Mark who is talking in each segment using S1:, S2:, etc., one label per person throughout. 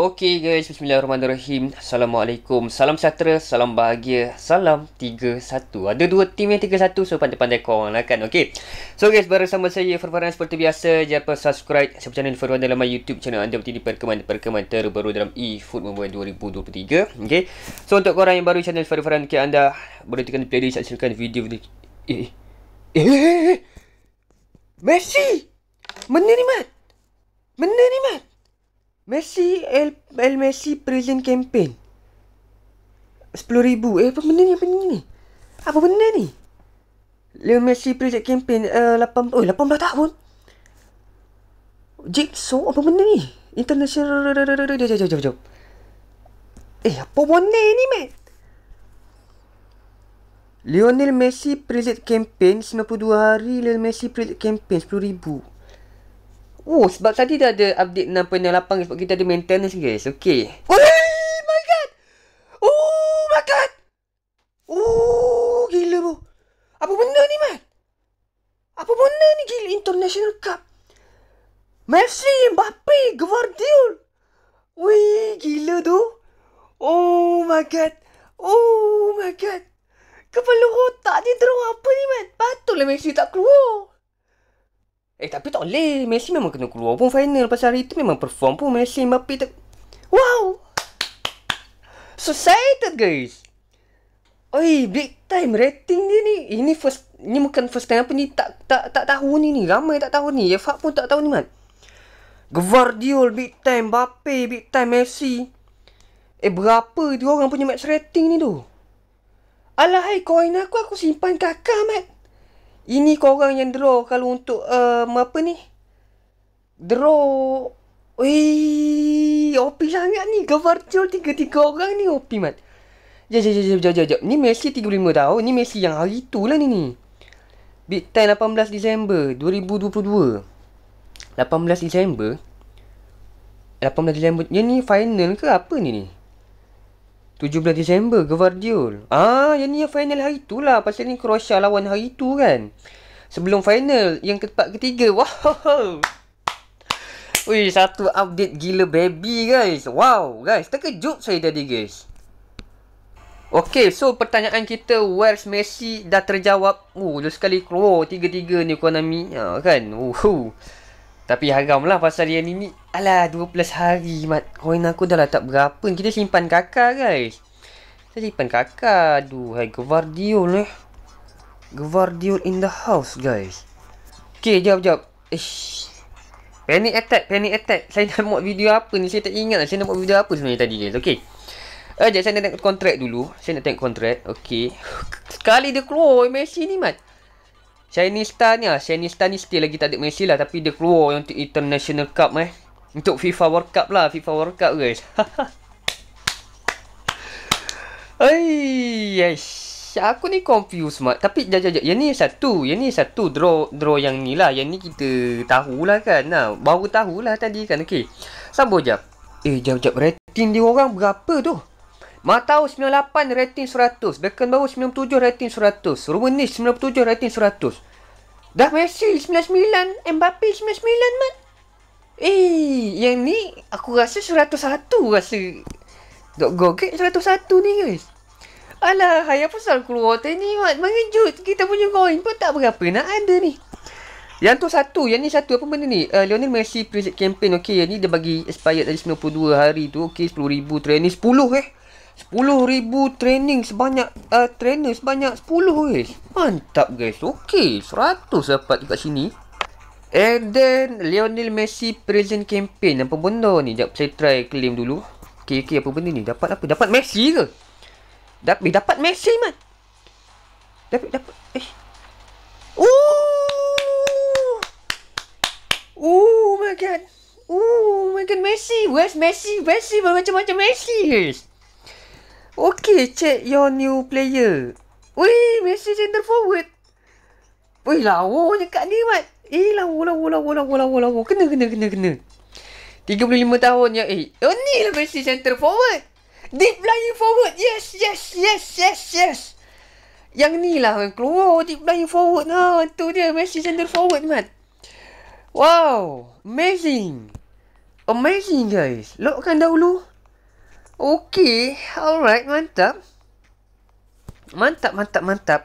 S1: Okey guys, bismillahirrahmanirrahim. Assalamualaikum. Salam sejahtera, salam bahagia, salam 31. Ada dua tim yang 31 so pandai-pandai korang lah kan. Okey. So guys, sama saya Farfaran seperti biasa. Jangan lupa subscribe siapa channel Farfaran dalam YouTube channel anda untuk perkembangan-perkembangan terbaru dalam eFood Mobile 2023. Okey. So untuk korang yang baru channel Farfaran ke anda, boleh tekan playlist saksikan video video. Eh eh. Eh, eh. eh. Messi menerima menerima Messi El, El Messi Prison Campaign. 10,000. Eh, apa benda ni? Apa benda ni? Apa benda ni? Leo Messi Prison Campaign. Uh, 8, oh, 18 tahun? Jigsaw? Apa benda ni? International... Jom, jom, jom, jom. Eh, apa benda ni, me? Lionel Messi Prison Campaign 92 hari Lionel Messi Prison Campaign 10,000 Oh, sebab tadi dah ada update 6.8 sebab kita ada maintenance guys. Okay. Oh my god! Oh my god! Oh, gila bro. Apa benda ni, man? Apa benda ni gila International Cup? Messi, Mbappe, Guardiol. Wih, gila tu. Oh my god. Oh my god. Kepala otak dia terung apa ni, man? Patutlah Messi tak keluar. Eh tapi tak boleh Messi memang kena keluar pun final Pasal hari tu memang perform pun Messi Mbappé tak Wow So excited guys Oi big time rating dia ni Ini first Ni bukan first time apa ni Tak tak tak tahu ni ni Ramai tak tahu ni Yefak pun tak tahu ni man Guardiola big time Mbappé big time Messi Eh berapa dia orang punya match rating ni tu Alahai koin aku Aku simpan kakak Matt ini korang yang draw kalau untuk um, apa ni draw wei OP sangat ni Gavardiol tiga-tiga orang ni OP mat Ya, ya, ya, ya, ya, ya, Ni Messi 35 tahun. Ni Messi yang hari tu lah ni, ni. Big Ten 18 Disember 2022. 18 Disember? 18 Disember? Ya, ni final ke apa ni, ni? 17 Disember ke Gvardiol. Ah, yang ni final hari tu lah. Pasal ni Croatia lawan hari tu kan. Sebelum final, yang tempat ketiga. Wow. Ui, satu update gila baby guys. Wow, guys. Terkejut saya tadi guys. Okay, so pertanyaan kita Where's Messi dah terjawab. Oh, dah sekali. Oh, tiga-tiga ni Konami. Ah, kan? Oh, uh tapi haram lah pasal dia ni ni, Alah 12 hari mat Koin aku dah lah tak berapa Kita simpan kakak guys Saya simpan kakak Aduh hai Gvardiol eh Gvardiol in the house guys Okay jap jap Ish. Panic attack panic attack Saya nak buat video apa ni Saya tak ingat lah Saya nak buat video apa sebenarnya tadi guys Okay Sekejap eh, saya nak tengok kontrak dulu Saya nak tengok kontrak Okay Sekali dia keluar Messi ni mat Shinista ni lah Shinista ni still lagi tak ada Messi lah Tapi dia keluar untuk International Cup eh Untuk FIFA World Cup lah FIFA World Cup guys Ayy, aku ni confused mak Tapi jajak, jap Yang ni satu Yang ni satu draw draw yang ni lah Yang ni kita tahulah kan nah, Baru tahulah tadi kan Okay Sambung jap Eh jap jap rating dia orang berapa tu Matau 98 rating 100. Beckham baru 97 rating 100. Rumenis 97 rating 100. Dah Messi 99. Mbappe 99 man. Eh, yang ni aku rasa 101 rasa. Dok gogek 101 ni guys. Alah, hai apa pasal keluar tadi ni? Mat? Mengejut. Kita punya coin pun tak berapa nak ada ni. Yang tu satu. Yang ni satu. Apa benda ni? Uh, Lionel Messi Prezid Campaign. okey, yang ni dia bagi expired dari 92 hari tu. okey, 10,000. Trend ni 10 eh. Sepuluh ribu training sebanyak uh, trainer sebanyak 10 guys. Mantap guys. Okey, seratus dapat dekat sini. And then Lionel Messi present campaign apa benda ni? Jap saya try claim dulu. Okey, okey apa benda ni? Dapat apa? Dapat Messi ke? Dap, eh, dapat Messi man. Dapat dapat eh. Ooh! Ooh my god. Ooh my god Messi. Where's Messi? Messi macam-macam Messi guys. Okay, check your new player. Wih, Messi center forward. Wih, lawa cakap ni, Mat. Eh, lawa, lawa, lawa, lawa, lawa, lawa. Kena, kena, kena, kena. 35 tahun ya. Eh, oh, ni lah Messi center forward. Deep lying forward. Yes, yes, yes, yes, yes. Yang ni lah, keluar deep lying forward. Ha, tu dia, Messi center forward, Mat. Wow, amazing. Amazing, guys. Lockkan dahulu. Amazing. Okay, alright, mantap. Mantap, mantap, mantap.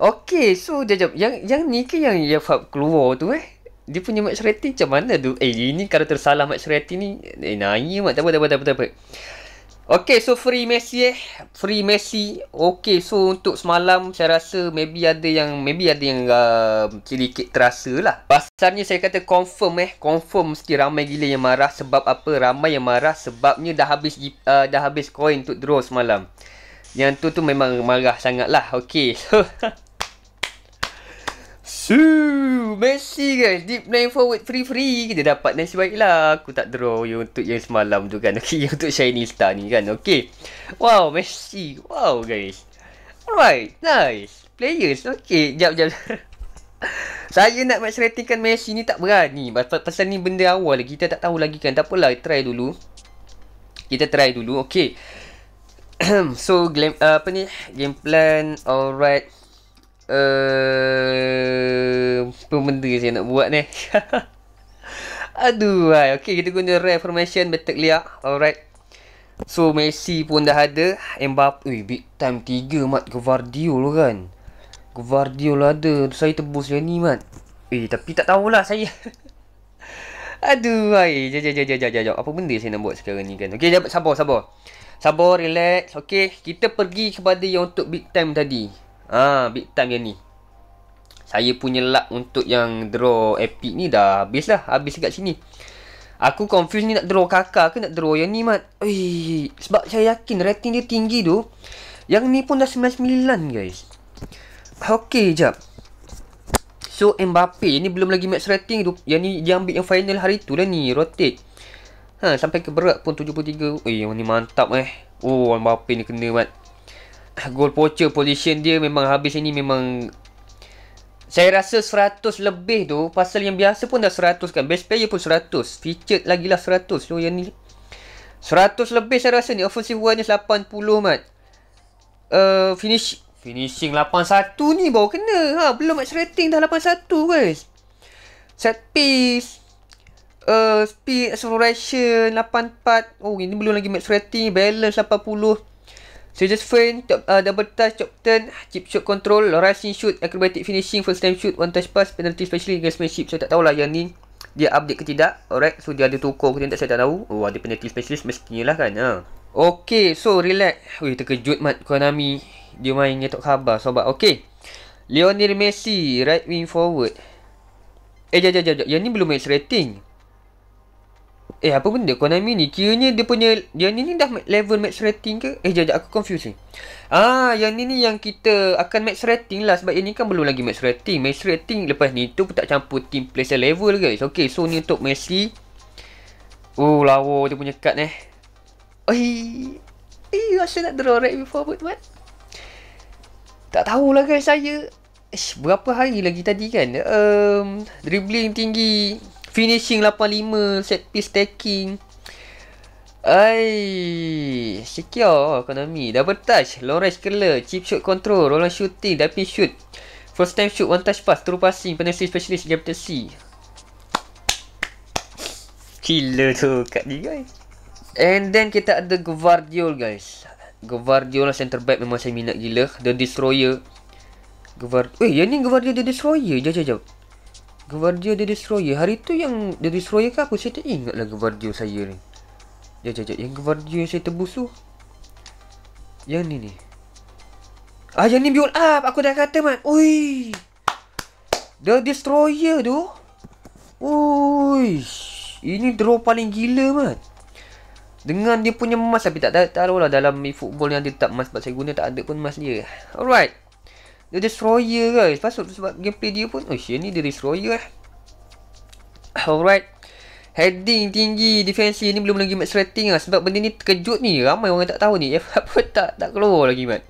S1: Okay, so dia jawab, yang yang ni ke yang yang fab keluar tu eh? Dia punya match rating macam mana tu? Eh, ini kalau tersalah match rating ni, eh naik mak, tak apa, tak apa, tak apa, tak apa. Okay, so free Messi eh. Free Messi. Okay, so untuk semalam saya rasa maybe ada yang maybe ada yang uh, sedikit terasa lah. Pasalnya saya kata confirm eh. Confirm mesti ramai gila yang marah. Sebab apa? Ramai yang marah sebabnya dah habis uh, dah habis coin untuk draw semalam. Yang tu tu memang marah sangat lah. Okay, so. See. Messi guys Deep lane forward free-free kita dapat nasib baik lah Aku tak draw you untuk yang semalam tu kan Okay, untuk shiny star ni kan Okay Wow, Messi Wow guys Alright, nice Players, okay Sekejap, sekejap Saya nak match ratingkan Messi ni tak berani Pasal ni benda awal lagi Kita tak tahu lagi kan Takpelah, try dulu Kita try dulu, okay So, glam, uh, apa ni Game plan, alright Eh, apa benda saya nak buat ni aduh hai. ok kita guna rare formation betul liak alright so Messi pun dah ada Mbappe ui eh, big time 3 mat Guardiola kan Guardiola ada saya tebus je ni mat eh tapi tak tahulah saya aduh hai jap jap jap jap jap apa benda saya nak buat sekarang ni kan ok jap, sabar sabar sabar relax ok kita pergi kepada yang untuk big time tadi Ah, ha, big time yang ni. Saya punya luck untuk yang draw epic ni dah habis lah. Habis dekat sini. Aku confuse ni nak draw kakak ke nak draw yang ni mat. Ui, sebab saya yakin rating dia tinggi tu. Yang ni pun dah 99 guys. Okay, jap. So, Mbappe ni belum lagi match rating tu. Yang ni dia ambil yang final hari tu lah ni. Rotate. Ha, sampai ke berat pun 73. Ui, yang ni mantap eh. Oh, Mbappe ni kena mat goal poacher position dia memang habis ini memang saya rasa 100 lebih tu pasal yang biasa pun dah 100 kan best player pun 100 featured lagi lah 100 so yang ni 100 lebih saya rasa ni offensive one ni 80 mat uh, finish finishing 81 ni baru kena ha, belum match rating dah 81 guys set piece Uh, speed acceleration 84 oh ini belum lagi max rating balance 80 just frame, top, uh, double touch, chop turn, chip shot control, rushing shoot, acrobatic finishing, first time shoot, one touch pass, penalty specially against manship. Saya tak tahulah yang ni dia update ke tidak. Alright, so dia ada tukar ke tidak, saya tak tahu. Oh, ada penalty specialist mestinya lah kan. Uh. Okay, so relax. Ui, terkejut mat Konami. Dia main ngetok khabar, sobat. Okay. Lionel Messi, right wing forward. Eh, jap, jap, jap. Yang ni belum match rating. Eh apa benda Konami ni Kiranya dia punya Yang ni ni dah level match rating ke Eh jajak aku confuse ni Ah, yang ni ni yang kita akan match rating lah Sebab ini kan belum lagi match rating Match rating lepas ni tu tak campur team player level guys Okay so ni untuk Messi Oh lawa dia punya card eh Oi Eh rasa nak draw right before but what eh? Tak tahulah guys saya Ish, berapa hari lagi tadi kan um, Dribbling tinggi finishing 85 set piece taking ai secure oh, ekonomi double touch long range killer chip shoot control roller shooting dan shoot first time shoot one touch pass true passing penalty specialist captain C killer tu kat ni guys and then kita ada Gvardiol guys Gvardiol center back memang saya minat gila the destroyer Gvard Eh, yang ni Gvardiol the destroyer jap jap jap Gevardio The Destroyer Hari tu yang The Destroyer ke aku Saya tak ingat lah Gevardio saya ni Sekejap sekejap Yang Gevardio saya tebus tu Yang ni ni Ah yang ni build up Aku dah kata man Ui The Destroyer tu Ui Ini draw paling gila man Dengan dia punya emas Tapi tak tahu lah Dalam e-football yang dia tak emas Sebab saya guna tak ada pun emas dia Alright dia destroyer guys. Kan? pasal sebab gameplay dia pun. Oh sini dia destroyer lah. Alright. Heading tinggi. Defensive ni belum lagi max rating lah. Sebab benda ni terkejut ni. Ramai orang tak tahu ni. Apa tak tak keluar lagi man.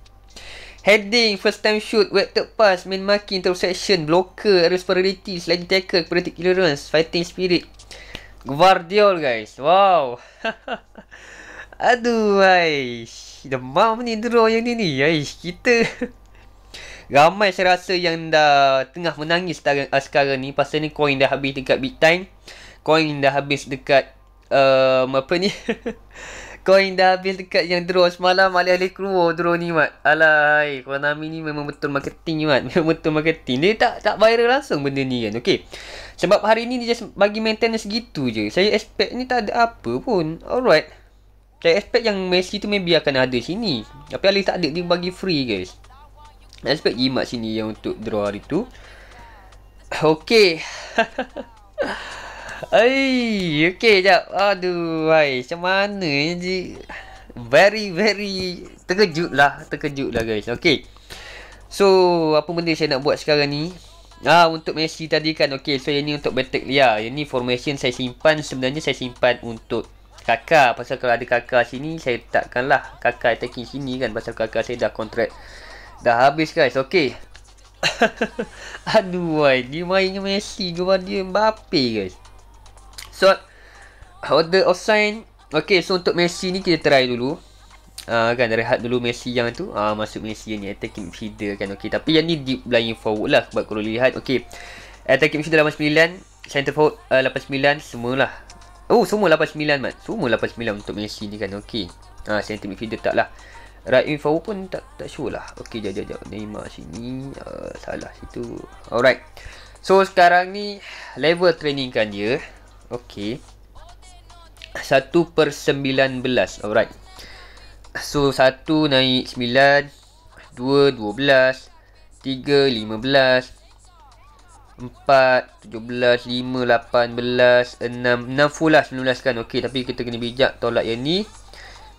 S1: Heading. First time shoot. Wetter pass. Main marking. Interception. Blocker. Responsibility. Sledge tackle. Predict clearance. Fighting spirit. Guardiol guys. Wow. Aduh. Aish. Demam ni draw yang ni ni. Aish. Kita. ramai saya rasa yang dah tengah menangis sekarang, ah, sekarang ni pasal ni coin dah habis dekat big time, Coin dah habis dekat um, apa ni? coin dah habis dekat yang draw semalam alih-alih crew draw ni mat. Alai, Konami ni memang betul marketing mat. Memang betul marketing. Dia tak tak viral langsung benda ni kan. okay? Sebab hari ni dia just bagi maintenance gitu je. Saya expect ni tak ada apa pun. Alright. Saya expect yang Messi tu maybe akan ada sini. Tapi alih tak ada dia bagi free guys. Aspect jimat sini yang untuk draw hari tu Okay Ay, Okay sekejap Aduh hai, Macam mana je Very very Terkejut lah Terkejut lah guys Okay So apa benda saya nak buat sekarang ni Ah untuk Messi tadi kan okey so yang ni untuk Betek Lia. Yang ni formation saya simpan sebenarnya saya simpan untuk Kakak pasal kalau ada Kakak sini saya letakkanlah Kakak attacking sini kan pasal Kakak saya dah contract Dah habis guys. okay. Aduhai, wei, dia main dengan Messi ke dia Mbappe guys. So order of sign. Okay, so untuk Messi ni kita try dulu. Uh, kan rehat dulu Messi yang tu uh, Masuk Messi ni Attacking midfielder kan okay. Tapi yang ni deep lying forward lah Sebab kalau lihat okay. Attacking midfielder 89 Center forward uh, ah, 89 Semualah Oh semua 89 man Semua 89 untuk Messi ni kan okay. Ah, uh, Center midfielder tak lah Right info pun tak tak sure lah. Okey, jap jap jap. Neymar sini uh, salah situ. Alright. So sekarang ni level training kan dia. Okey. 1 per 19. Alright. So 1 naik 9, 2 12, 3 15, 4 13, 5 18 17 5 18 6 6 full lah 19 kan Okay tapi kita kena bijak Tolak yang ni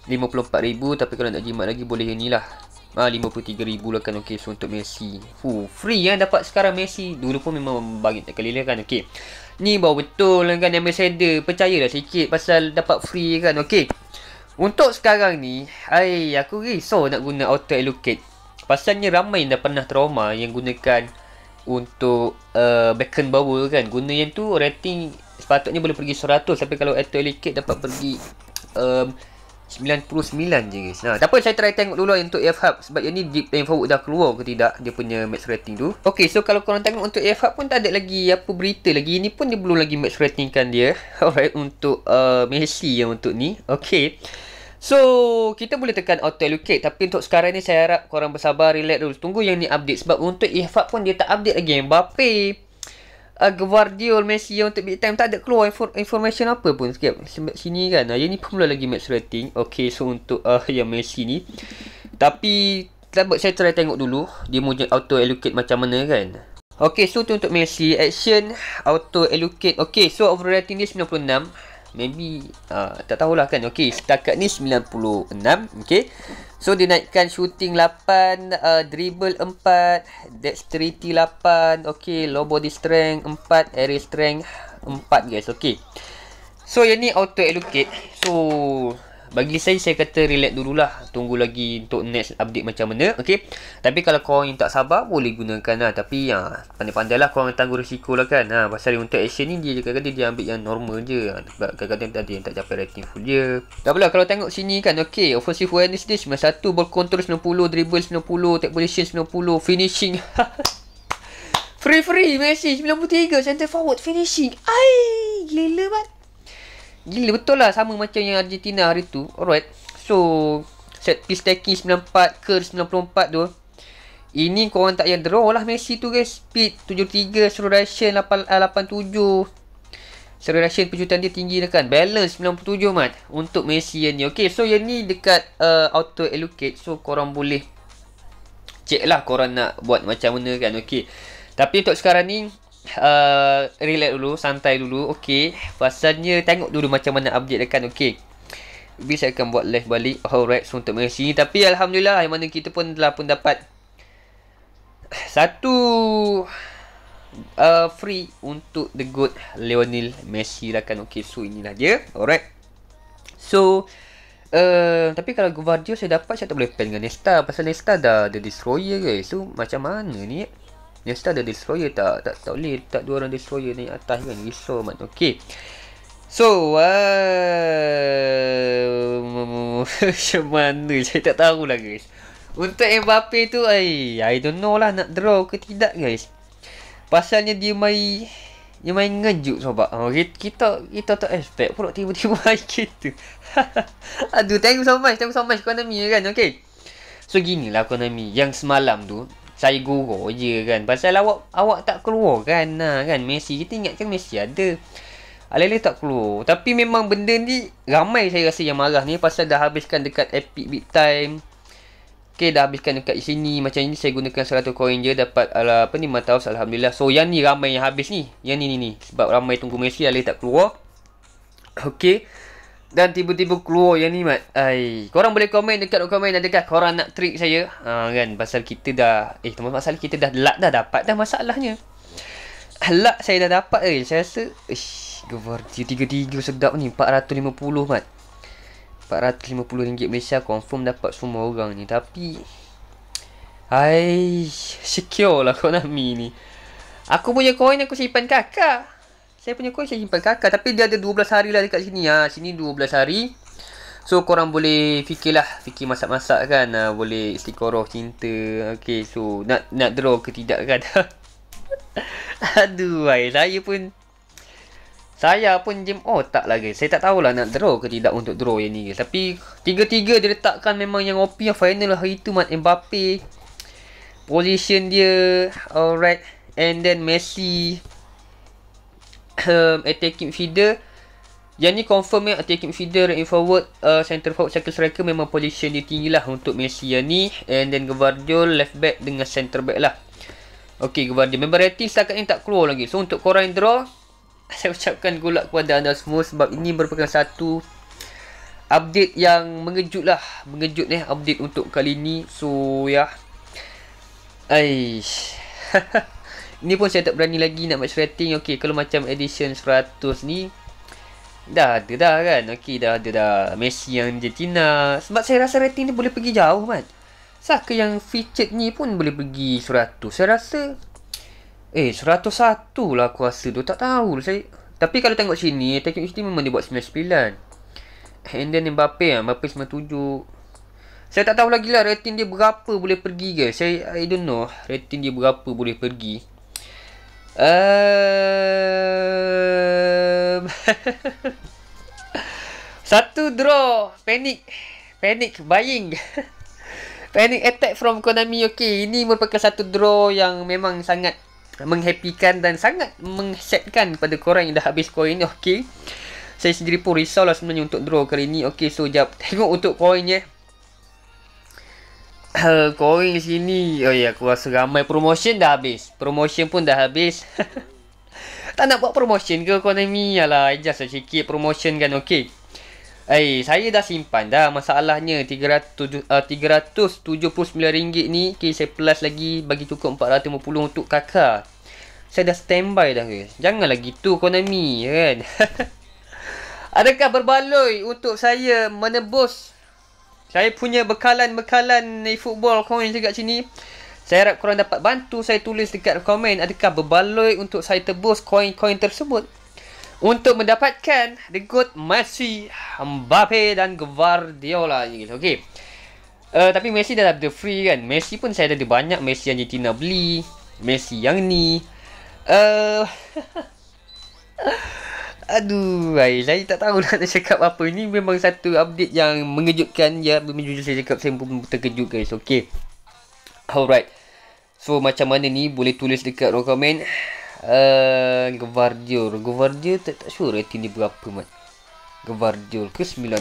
S1: 54,000 tapi kalau nak jimat lagi boleh ni lah. Ha, 53,000 lah kan. Okay. So untuk Messi. Fuh, free yang eh, dapat sekarang Messi. Dulu pun memang bagi tak kelila kan. Okay. Ni bawa betul lah kan ambassador. Percayalah sikit pasal dapat free kan. Okay. Untuk sekarang ni. Ay, aku risau nak guna auto allocate. Pasalnya ramai yang dah pernah trauma yang gunakan untuk uh, eh, Beckham Bower kan. Guna yang tu rating sepatutnya boleh pergi 100. Tapi kalau auto allocate dapat pergi... Um, 99 je guys. Nah, ha, tapi saya try tengok dulu lah untuk AF Hub sebab yang ni deep playing forward dah keluar ke tidak dia punya max rating tu. Okey, so kalau korang tengok untuk AF Hub pun tak ada lagi apa berita lagi. Ini pun dia belum lagi max ratingkan dia. Alright, untuk uh, Messi yang untuk ni. Okey. So, kita boleh tekan auto allocate tapi untuk sekarang ni saya harap korang bersabar, relax dulu. Tunggu yang ni update sebab untuk AF Hub pun dia tak update lagi. Mbappe uh, Guardiol Messi yang untuk big time tak ada keluar info- information apa pun sekejap sini kan uh, yang ni pula lagi match rating ok so untuk uh, yang Messi ni tapi tak saya try tengok dulu dia mau auto allocate macam mana kan Okay, so tu untuk Messi action auto allocate okay, so overall rating dia 96 maybe uh, tak tahulah kan Okay, setakat ni 96 okay. So dia naikkan shooting 8, uh, dribble 4, dexterity 8, okay, low body strength 4, aerial strength 4 guys, okay. So yang ni auto allocate. So bagi saya, saya kata relax dululah. Tunggu lagi untuk next update macam mana. Okay. Tapi kalau korang yang tak sabar, boleh gunakan lah. Tapi ya, pandai-pandai lah korang tanggung risiko lah kan. Ha, pasal untuk action ni, dia kadang kata dia ambil yang normal je. Ha, sebab kadang-kadang tadi yang tak capai rating full je. Tak pula, kalau tengok sini kan, okay. Offensive awareness ni 91, ball control 90, dribble 90, take position 90, finishing. Free-free, Messi 93, center forward, finishing. Ai, gila banget. Gila betul lah sama macam yang Argentina hari tu Alright So Set piece taking 94 ke 94 tu Ini korang tak yang draw lah Messi tu guys Speed 73 Slow Russian 8, 87 Slow Russian pencutan dia tinggi dah kan Balance 97 mat Untuk Messi yang ni Okay so yang ni dekat uh, auto allocate So korang boleh Check lah korang nak buat macam mana kan Okay Tapi untuk sekarang ni uh, relax dulu, santai dulu. Okey. Pasalnya tengok dulu macam mana update akan. Okey. Bisa akan buat live balik. Alright, so untuk Malaysia Tapi Alhamdulillah, yang mana kita pun telah pun dapat satu uh, free untuk the good Lionel Messi lah kan. Okey, so inilah dia. Alright. So, uh, tapi kalau Guardiola saya dapat, saya tak boleh pen dengan Nesta. Pasal Nesta dah the destroyer guys. So, macam mana ni? Dia mesti ada destroyer tak? Tak, tak boleh letak dua orang destroyer ni atas kan. Risau man. Okay. So, uh, mana saya tak tahu lah guys. Untuk Mbappe tu, I, I don't know lah nak draw ke tidak guys. Pasalnya dia mai dia main ngejuk sobat. Oh, kita, kita, tak expect pula tiba-tiba macam gitu. Aduh, thank you so much, thank you so much Konami kan, okay. So, ginilah Konami. Yang semalam tu, saya guru je kan pasal awak awak tak keluar kan ha kan Messi kita ingat kan Messi ada Alele tak keluar tapi memang benda ni ramai saya rasa yang marah ni pasal dah habiskan dekat epic big time Okay, dah habiskan dekat sini. Macam ni saya gunakan 100 coin je. Dapat ala, apa ni, Matahos. Alhamdulillah. So, yang ni ramai yang habis ni. Yang ni, ni, ni. Sebab ramai tunggu Messi. Alih tak keluar. Okay. Dan tiba-tiba keluar yang ni mat ai, Korang boleh komen dekat komen Adakah korang nak trick saya ha, kan Pasal kita dah Eh teman pasal kita dah luck dah dapat dah masalahnya Luck saya dah dapat eh Saya rasa Ish Gevar tiga-tiga sedap ni 450 mat 450 ringgit Malaysia Confirm dapat semua orang ni Tapi ai, Secure lah Konami ni Aku punya coin aku simpan kakak saya punya coin saya simpan kakak Tapi dia ada 12 hari lah dekat sini ha, Sini 12 hari So korang boleh fikirlah Fikir masak-masak kan ha, Boleh istikoroh cinta Okay so nak nak draw ke tidak kan Aduh wai saya pun saya pun jam otak oh, lah guys. Saya tak tahulah nak draw ke tidak untuk draw yang ni guys. Tapi tiga-tiga dia letakkan memang yang OP yang final hari tu Mat Mbappe. Position dia. Alright. And then Messi. Ehm, attacking feeder. yang ni confirm ya attacking feeder, right forward uh, eh, center forward satu striker memang position dia tinggi lah untuk Messi yang ni and then Gvardiol left back dengan center back lah Okay Gvardiol member rating setakat ni tak keluar lagi so untuk korang yang draw saya ucapkan gulak kepada anda semua sebab ini merupakan satu update yang mengejut lah mengejut eh update untuk kali ni so ya yeah. Aish. Ni pun saya tak berani lagi nak match rating Okay kalau macam edition 100 ni Dah ada dah kan Okay dah ada dah Messi yang Argentina Sebab saya rasa rating ni boleh pergi jauh kan Saka yang featured ni pun boleh pergi 100 Saya rasa Eh 101 lah aku rasa tu Tak tahu saya Tapi kalau tengok sini Tekin HD memang dia buat 99 And then Mbappe lah Mbappe 97 Saya tak tahu lagi lah rating dia berapa boleh pergi ke Saya I don't know Rating dia berapa boleh pergi Um, satu draw panic panic buying panic attack from Konami okey ini merupakan satu draw yang memang sangat menghappikan dan sangat mengsetkan kepada korang yang dah habis koin okey saya sendiri pun risaulah sebenarnya untuk draw kali ini okey so jap tengok untuk koin koinnya Korin sini Oh ya yeah, aku rasa ramai promotion dah habis Promotion pun dah habis Tak nak buat promotion ke Konami Alah I just sikit promotion kan Okay Eh hey, saya dah simpan dah masalahnya 379 eh, ringgit ni Okay saya plus lagi bagi cukup 450 untuk kakak Saya dah standby dah guys Jangan lagi tu Konami ya kan Adakah berbaloi untuk saya menebus saya punya bekalan-bekalan ni football kau coin dekat sini. Saya harap korang dapat bantu saya tulis dekat komen adakah berbaloi untuk saya tebus koin-koin tersebut. Untuk mendapatkan The Good Messi, Mbappe dan Guardiola ni. Okey. Uh, tapi Messi dah ada free kan. Messi pun saya ada banyak Messi yang Argentina beli. Messi yang ni. Uh, Aduh, ay, saya tak tahu nak cakap apa. Ini memang satu update yang mengejutkan. Ya, jujur saya cakap saya pun terkejut guys. Okey, Alright. So, macam mana ni? Boleh tulis dekat ruang komen. Uh, eh, Gevardiol. Gevardiol tak, tak sure rating dia berapa man. Gevardiol ke 90.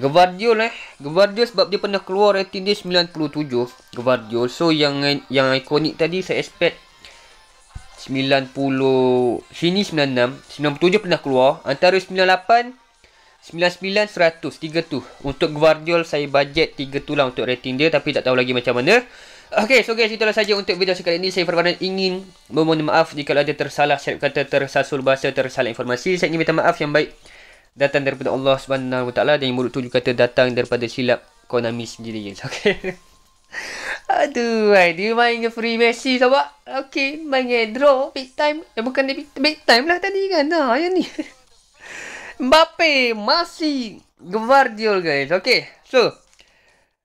S1: Gevardiol eh. Gevardiol sebab dia pernah keluar rating dia 97. Gevardiol. So, yang yang ikonik tadi saya expect 90 sini 96 97 pernah keluar antara 98 99 100 tu untuk Guardiol saya bajet tiga tu lah untuk rating dia tapi tak tahu lagi macam mana Okay, so guys, itulah saja untuk video sekali ini. Saya perbanan ingin memohon maaf jika ada tersalah syarat kata, tersasul bahasa, tersalah informasi. Saya ingin minta maaf yang baik datang daripada Allah SWT dan yang buruk tu juga kata datang daripada silap Konami sendiri. Okay. Aduh, dia main dengan free Messi sama. Okey, main dengan draw. Big time. Eh, bukan dia big, big time lah tadi kan. Ha, yang ni. Mbappe masih Guardiola guys. Okey, so.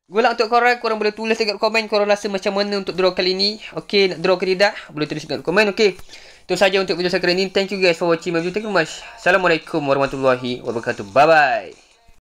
S1: Gula untuk korang, korang boleh tulis dekat komen korang rasa macam mana untuk draw kali ni. Okey, nak draw ke tidak? Boleh tulis dekat komen. Okey. Itu saja untuk video saya kali ini. Thank you guys for watching my video. Thank you much. Assalamualaikum warahmatullahi wabarakatuh. Bye-bye.